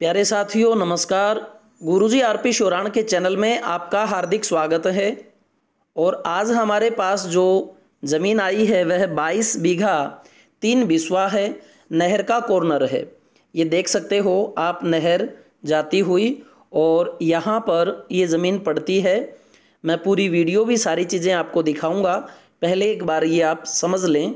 प्यारे साथियों नमस्कार गुरुजी आरपी शोराण के चैनल में आपका हार्दिक स्वागत है और आज हमारे पास जो ज़मीन आई है वह 22 बीघा तीन बिस्वा है नहर का कॉर्नर है ये देख सकते हो आप नहर जाती हुई और यहाँ पर ये ज़मीन पड़ती है मैं पूरी वीडियो भी सारी चीज़ें आपको दिखाऊंगा पहले एक बार ये आप समझ लें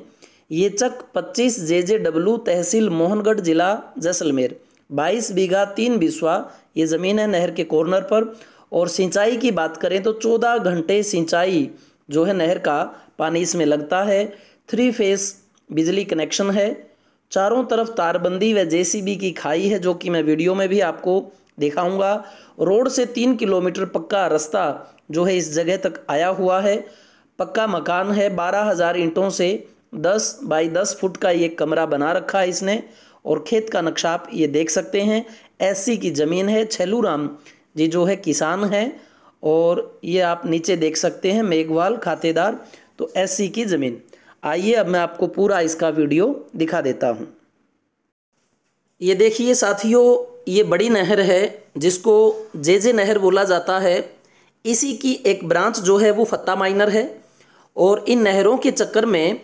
ये चक 25 जे जे डब्लू तहसील मोहनगढ़ ज़िला जैसलमेर बाईस बीघा तीन बिस्वा ये ज़मीन है नहर के कॉर्नर पर और सिंचाई की बात करें तो चौदह घंटे सिंचाई जो है नहर का पानी इसमें लगता है थ्री फेस बिजली कनेक्शन है चारों तरफ तारबंदी व जेसीबी की खाई है जो कि मैं वीडियो में भी आपको दिखाऊंगा रोड से तीन किलोमीटर पक्का रास्ता जो है इस जगह तक आया हुआ है पक्का मकान है बारह हज़ार ईंटों से दस बाई दस फुट का ये कमरा बना रखा है इसने और खेत का नक्शा आप ये देख सकते हैं ऐसी की ज़मीन है छेलूराम जी जो है किसान है और ये आप नीचे देख सकते हैं मेघवाल खातेदार तो ऐसी की ज़मीन आइए अब मैं आपको पूरा इसका वीडियो दिखा देता हूँ ये देखिए साथियों ये बड़ी नहर है जिसको जे जे नहर बोला जाता है इसी की एक ब्रांच जो है वो फत्ता माइनर है और इन नहरों के चक्कर में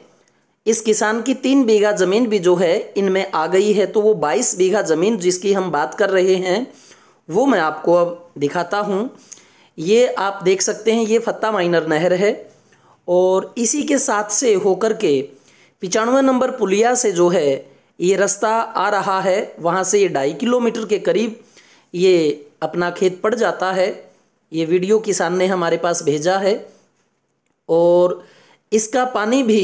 इस किसान की तीन बीघा ज़मीन भी जो है इनमें आ गई है तो वो बाईस बीघा ज़मीन जिसकी हम बात कर रहे हैं वो मैं आपको अब दिखाता हूँ ये आप देख सकते हैं ये फत्ता माइनर नहर है और इसी के साथ से होकर के पिचानवे नंबर पुलिया से जो है ये रास्ता आ रहा है वहाँ से ये ढाई किलोमीटर के करीब ये अपना खेत पड़ जाता है ये वीडियो किसान ने हमारे पास भेजा है और इसका पानी भी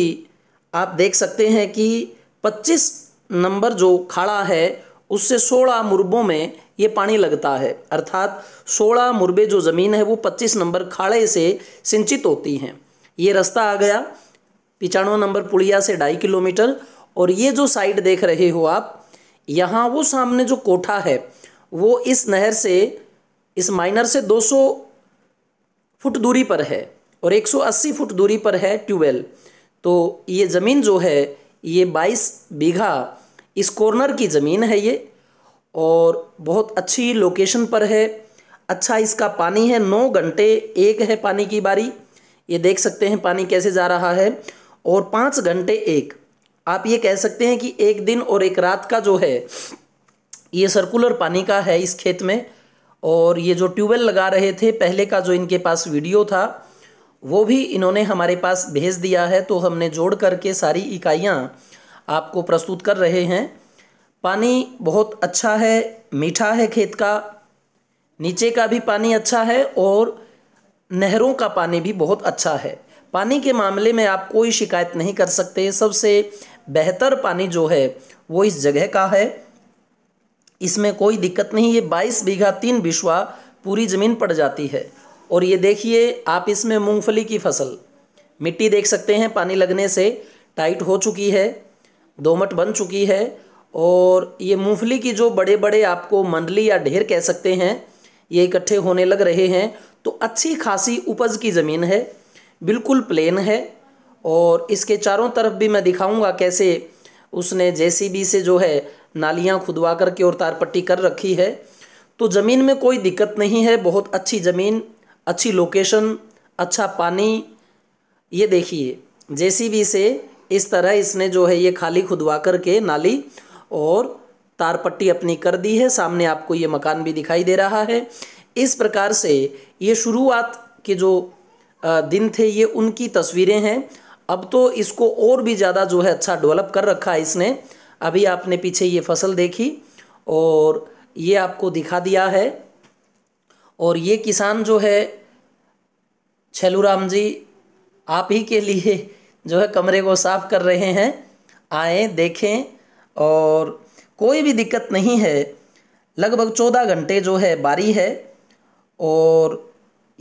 आप देख सकते हैं कि 25 नंबर जो खाड़ा है उससे 16 मुरबों में ये पानी लगता है अर्थात 16 मुरबे जो ज़मीन है वो 25 नंबर खाड़े से सिंचित होती हैं ये रास्ता आ गया पिचानवे नंबर पुलिया से ढाई किलोमीटर और ये जो साइड देख रहे हो आप यहाँ वो सामने जो कोठा है वो इस नहर से इस माइनर से 200 फुट दूरी पर है और 180 फुट दूरी पर है ट्यूबवेल तो ये ज़मीन जो है ये बाईस बीघा इस कॉर्नर की ज़मीन है ये और बहुत अच्छी लोकेशन पर है अच्छा इसका पानी है नौ घंटे एक है पानी की बारी ये देख सकते हैं पानी कैसे जा रहा है और पाँच घंटे एक आप ये कह सकते हैं कि एक दिन और एक रात का जो है ये सर्कुलर पानी का है इस खेत में और ये जो ट्यूबवेल लगा रहे थे पहले का जो इनके पास वीडियो था वो भी इन्होंने हमारे पास भेज दिया है तो हमने जोड़ करके सारी इकाइयाँ आपको प्रस्तुत कर रहे हैं पानी बहुत अच्छा है मीठा है खेत का नीचे का भी पानी अच्छा है और नहरों का पानी भी बहुत अच्छा है पानी के मामले में आप कोई शिकायत नहीं कर सकते सबसे बेहतर पानी जो है वो इस जगह का है इसमें कोई दिक्कत नहीं ये बाईस बीघा तीन बिश्वा पूरी ज़मीन पड़ जाती है और ये देखिए आप इसमें मूंगफली की फसल मिट्टी देख सकते हैं पानी लगने से टाइट हो चुकी है दोमट बन चुकी है और ये मूंगफली की जो बड़े बड़े आपको मंडली या ढेर कह सकते हैं ये इकट्ठे होने लग रहे हैं तो अच्छी खासी उपज की ज़मीन है बिल्कुल प्लेन है और इसके चारों तरफ भी मैं दिखाऊंगा कैसे उसने जेसीबी से जो है नालियां खुदवा करके और तार पट्टी कर रखी है तो ज़मीन में कोई दिक्कत नहीं है बहुत अच्छी ज़मीन अच्छी लोकेशन अच्छा पानी ये देखिए जेसीबी से इस तरह इसने जो है ये खाली खुदवा करके नाली और तार पट्टी अपनी कर दी है सामने आपको ये मकान भी दिखाई दे रहा है इस प्रकार से ये शुरुआत के जो दिन थे ये उनकी तस्वीरें हैं अब तो इसको और भी ज़्यादा जो है अच्छा डेवलप कर रखा है इसने अभी आपने पीछे ये फसल देखी और ये आपको दिखा दिया है और ये किसान जो है छेलू राम जी आप ही के लिए जो है कमरे को साफ कर रहे हैं आए देखें और कोई भी दिक्कत नहीं है लगभग चौदह घंटे जो है बारी है और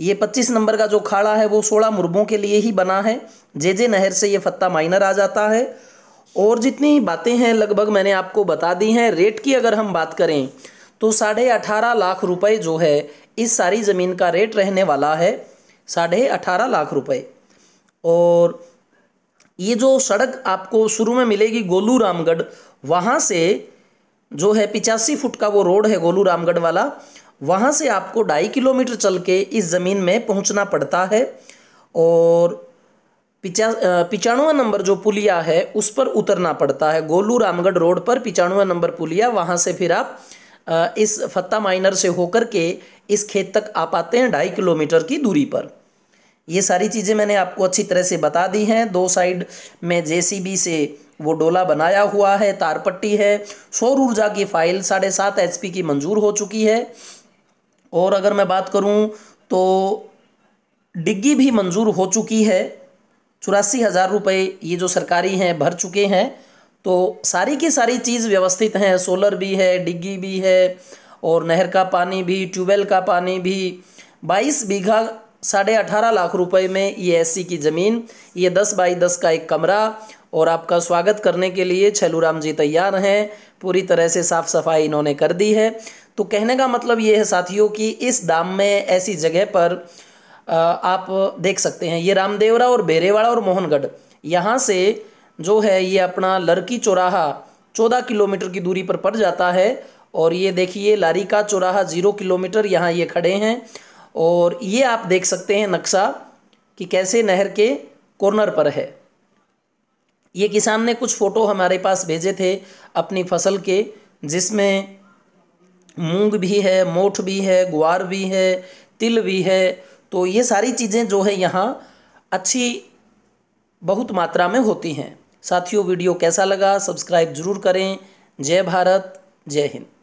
ये पच्चीस नंबर का जो खाड़ा है वो सोलह मुरबों के लिए ही बना है जे जे नहर से ये फत्ता माइनर आ जाता है और जितनी बातें हैं लगभग मैंने आपको बता दी हैं रेट की अगर हम बात करें तो साढ़े अठारह लाख रुपए जो है इस सारी ज़मीन का रेट रहने वाला है साढ़े अठारह लाख रुपए और ये जो सड़क आपको शुरू में मिलेगी गोलू रामगढ़ वहाँ से जो है पिचासी फुट का वो रोड है गोलू रामगढ़ वाला वहाँ से आपको ढाई किलोमीटर चल के इस ज़मीन में पहुँचना पड़ता है और पिचा पिचानवा नंबर जो पुलिया है उस पर उतरना पड़ता है गोलू रामगढ़ रोड पर पिचानवा नंबर पुलिया वहाँ से फिर आप इस फत्ता माइनर से होकर के इस खेत तक आ पाते हैं ढाई किलोमीटर की दूरी पर ये सारी चीज़ें मैंने आपको अच्छी तरह से बता दी हैं दो साइड में जेसीबी से वो डोला बनाया हुआ है तारपट्टी है सौर ऊर्जा की फाइल साढ़े सात एच की मंजूर हो चुकी है और अगर मैं बात करूँ तो डिग्गी भी मंजूर हो चुकी है चौरासी हज़ार रुपये ये जो सरकारी हैं भर चुके हैं तो सारी की सारी चीज़ व्यवस्थित हैं सोलर भी है डिग्गी भी है और नहर का पानी भी ट्यूबवेल का पानी भी बाईस बीघा साढ़े अठारह लाख रुपए में ये एसी की ज़मीन ये दस बाई दस का एक कमरा और आपका स्वागत करने के लिए छलूराम जी तैयार हैं पूरी तरह से साफ़ सफाई इन्होंने कर दी है तो कहने का मतलब ये है साथियों कि इस दाम में ऐसी जगह पर आप देख सकते हैं ये रामदेवरा और बेरेवाड़ा और मोहनगढ़ यहाँ से जो है ये अपना लड़की चौराहा चौदह किलोमीटर की दूरी पर पड़ जाता है और ये देखिए लारी का चौराहा ज़ीरो किलोमीटर यहाँ ये खड़े हैं और ये आप देख सकते हैं नक्शा कि कैसे नहर के कॉर्नर पर है ये किसान ने कुछ फ़ोटो हमारे पास भेजे थे अपनी फसल के जिसमें मूंग भी है मोठ भी है ग्वार भी है तिल भी है तो ये सारी चीज़ें जो है यहाँ अच्छी बहुत मात्रा में होती हैं साथियों वीडियो कैसा लगा सब्सक्राइब जरूर करें जय भारत जय हिंद